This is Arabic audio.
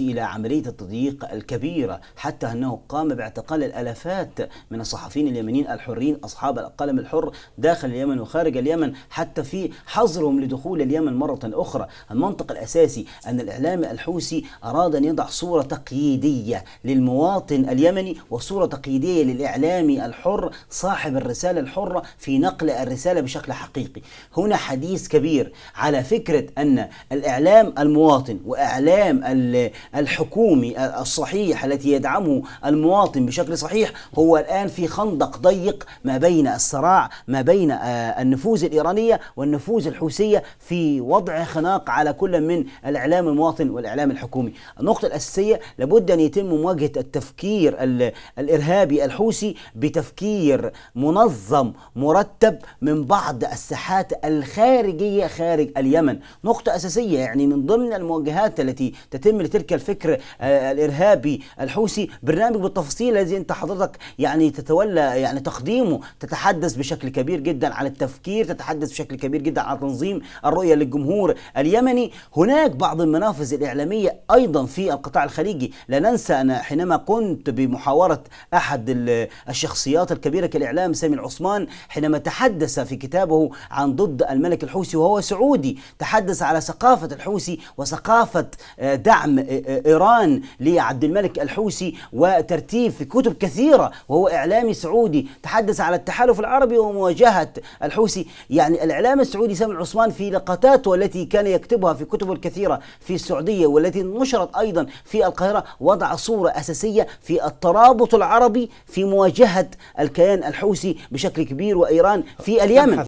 إلى عملية التضييق الكبيرة حتى أنه قام باعتقال الألافات من الصحفيين اليمنيين الحرين أصحاب القلم الحر داخل اليمن وخارج اليمن حتى في حظرهم لدخول اليمن مرة أخرى المنطق الأساسي أن الإعلام الحوثي أراد أن يضع صورة تقييدية للمواطن اليمني وصورة تقييدية للإعلامي الحر صاحب الرسالة الحرة في نقل الرسالة بشكل حقيقي هنا حديث كبير على فكرة أن الإعلام المواطن وإعلام ال الحكومي الصحيح التي يدعمه المواطن بشكل صحيح هو الآن في خندق ضيق ما بين الصراع ما بين آه، النفوذ الإيرانية والنفوذ الحوثية في وضع خناق على كل من الإعلام المواطن والإعلام الحكومي النقطة الأساسية لابد أن يتم مواجهة التفكير الإرهابي الحوثي بتفكير منظم مرتب من بعض الساحات الخارجية خارج اليمن نقطة أساسية يعني من ضمن المواجهات التي تتم تلك الفكر آه، الارهابي الحوثي برنامج بالتفصيل الذي انت حضرتك يعني تتولى يعني تقديمه تتحدث بشكل كبير جدا عن التفكير تتحدث بشكل كبير جدا عن تنظيم الرؤيه للجمهور اليمني هناك بعض المنافذ الاعلاميه ايضا في القطاع الخليجي لا ننسى انا حينما كنت بمحاوره احد الشخصيات الكبيره كالاعلام سامي العثمان حينما تحدث في كتابه عن ضد الملك الحوثي وهو سعودي تحدث على ثقافه الحوثي وثقافه آه، دعم إيران لعبد الملك الحوثي وترتيب في كتب كثيرة وهو إعلامي سعودي تحدث على التحالف العربي ومواجهة الحوثي يعني الإعلام السعودي سامي العثمان في لقطاته التي كان يكتبها في كتبه الكثيرة في السعودية والتي نشرت أيضا في القاهرة وضع صورة أساسية في الترابط العربي في مواجهة الكيان الحوثي بشكل كبير وإيران في اليمن